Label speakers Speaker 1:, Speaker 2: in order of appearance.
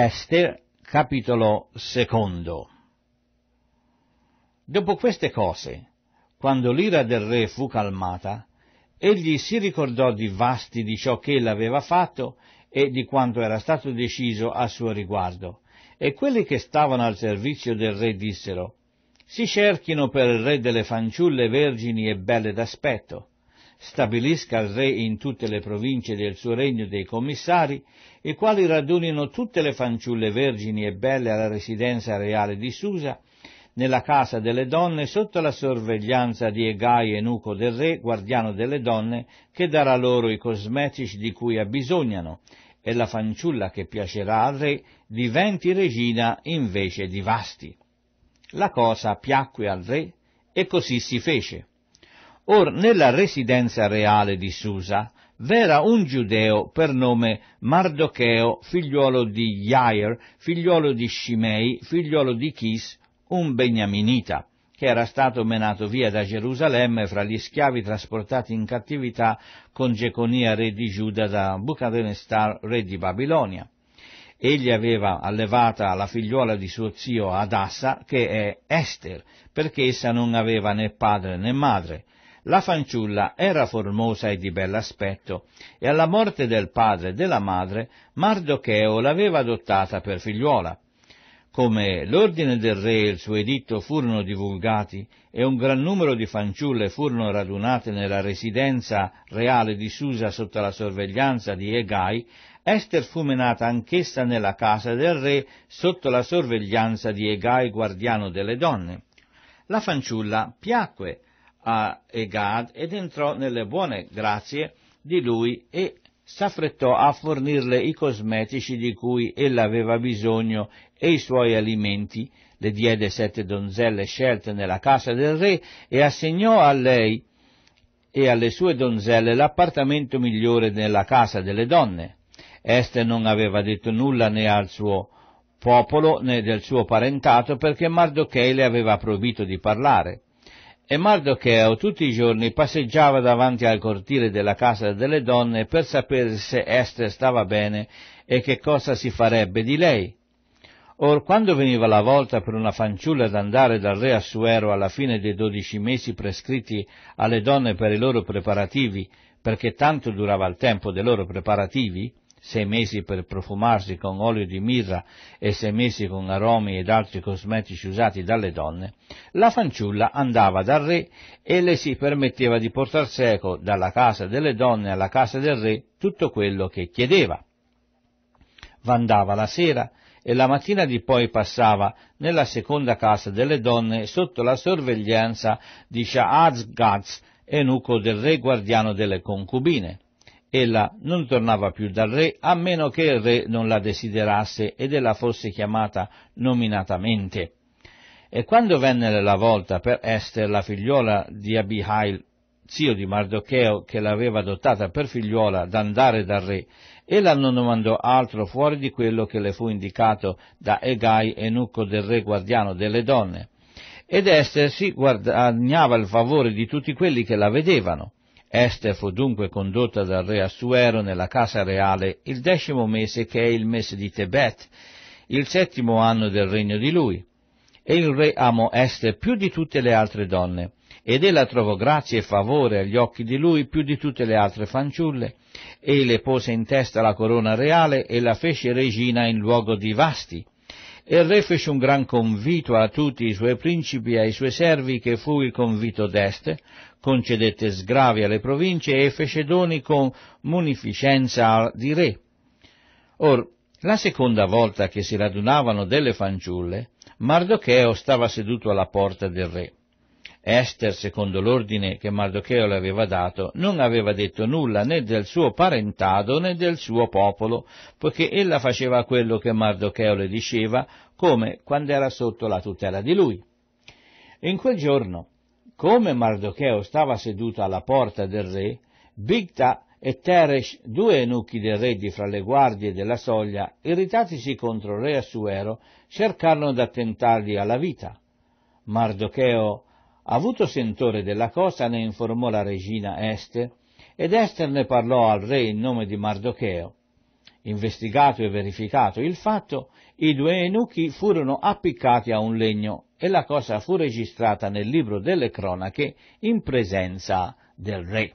Speaker 1: Ester, capitolo secondo. Dopo queste cose, quando l'ira del re fu calmata, egli si ricordò di Vasti di ciò che l'aveva fatto e di quanto era stato deciso a suo riguardo. E quelli che stavano al servizio del re dissero, si cerchino per il re delle fanciulle vergini e belle d'aspetto, stabilisca il re in tutte le province del suo regno dei commissari, i quali radunino tutte le fanciulle vergini e belle alla residenza reale di Susa, nella casa delle donne, sotto la sorveglianza di Egai e Nuco del re, guardiano delle donne, che darà loro i cosmetici di cui abbisognano, e la fanciulla che piacerà al re diventi regina invece di Vasti. La cosa piacque al re e così si fece. Or nella residenza reale di Susa v'era un giudeo per nome Mardocheo, figliuolo di Jair, figliuolo di Shimei, figliuolo di Chis, un beniaminita, che era stato menato via da Gerusalemme fra gli schiavi trasportati in cattività con Geconia, re di Giuda, da Bucadenestar, re di Babilonia. Egli aveva allevata la figliuola di suo zio Adassa, che è Esther, perché essa non aveva né padre né madre la fanciulla era formosa e di bell'aspetto, e alla morte del padre e della madre Mardocheo l'aveva adottata per figliuola. Come l'ordine del re e il suo editto furono divulgati e un gran numero di fanciulle furono radunate nella residenza reale di Susa sotto la sorveglianza di Egai, Esther fu menata anch'essa nella casa del re sotto la sorveglianza di Egai, guardiano delle donne. La fanciulla piacque a Egad ed entrò nelle buone grazie di lui e s'affrettò a fornirle i cosmetici di cui ella aveva bisogno e i suoi alimenti, le diede sette donzelle scelte nella casa del re e assegnò a lei e alle sue donzelle l'appartamento migliore nella casa delle donne. Este non aveva detto nulla né al suo popolo né del suo parentato perché Mardochei le aveva proibito di parlare e Mardocheo tutti i giorni passeggiava davanti al cortile della casa delle donne per sapere se Esther stava bene e che cosa si farebbe di lei. Or quando veniva la volta per una fanciulla andare dal re Assuero alla fine dei dodici mesi prescritti alle donne per i loro preparativi, perché tanto durava il tempo dei loro preparativi, sei mesi per profumarsi con olio di mirra e sei mesi con aromi ed altri cosmetici usati dalle donne, la fanciulla andava dal re e le si permetteva di portar seco dalla casa delle donne alla casa del re tutto quello che chiedeva. Vandava la sera e la mattina di poi passava nella seconda casa delle donne sotto la sorveglianza di Shahaz Gaz, enuco del re guardiano delle concubine Ella non tornava più dal re a meno che il re non la desiderasse ed ella fosse chiamata nominatamente. E quando venne la volta per Esther, la figliuola di Abihail, zio di Mardocheo, che l'aveva adottata per figliuola, andare dal re, ella non domandò altro fuori di quello che le fu indicato da Egai, enucco del re guardiano delle donne. Ed Esther si guadagnava il favore di tutti quelli che la vedevano. Esther fu dunque condotta dal re Assuero nella casa reale il decimo mese che è il mese di Tebet, il settimo anno del regno di lui. E il re amò Esther più di tutte le altre donne, ed ella trovò grazia e favore agli occhi di lui più di tutte le altre fanciulle, e le pose in testa la corona reale e la fece regina in luogo di Vasti. E il re fece un gran convito a tutti i suoi principi e ai suoi servi, che fu il convito d'Este, concedette sgravi alle province e fece doni con munificenza di re. Or, la seconda volta che si radunavano delle fanciulle, Mardocheo stava seduto alla porta del re. Esther, secondo l'ordine che Mardocheo le aveva dato, non aveva detto nulla né del suo parentado né del suo popolo, poiché ella faceva quello che Mardocheo le diceva, come quando era sotto la tutela di lui. In quel giorno, come Mardocheo stava seduto alla porta del re, Bigta e Teresh, due eunuchi del re di fra le guardie della soglia, irritatisi contro il re Assuero, cercarono d'attentargli alla vita. Mardocheo Avuto sentore della cosa ne informò la regina Ester ed Ester ne parlò al re in nome di Mardocheo. Investigato e verificato il fatto, i due enuchi furono appiccati a un legno e la cosa fu registrata nel libro delle cronache in presenza del re.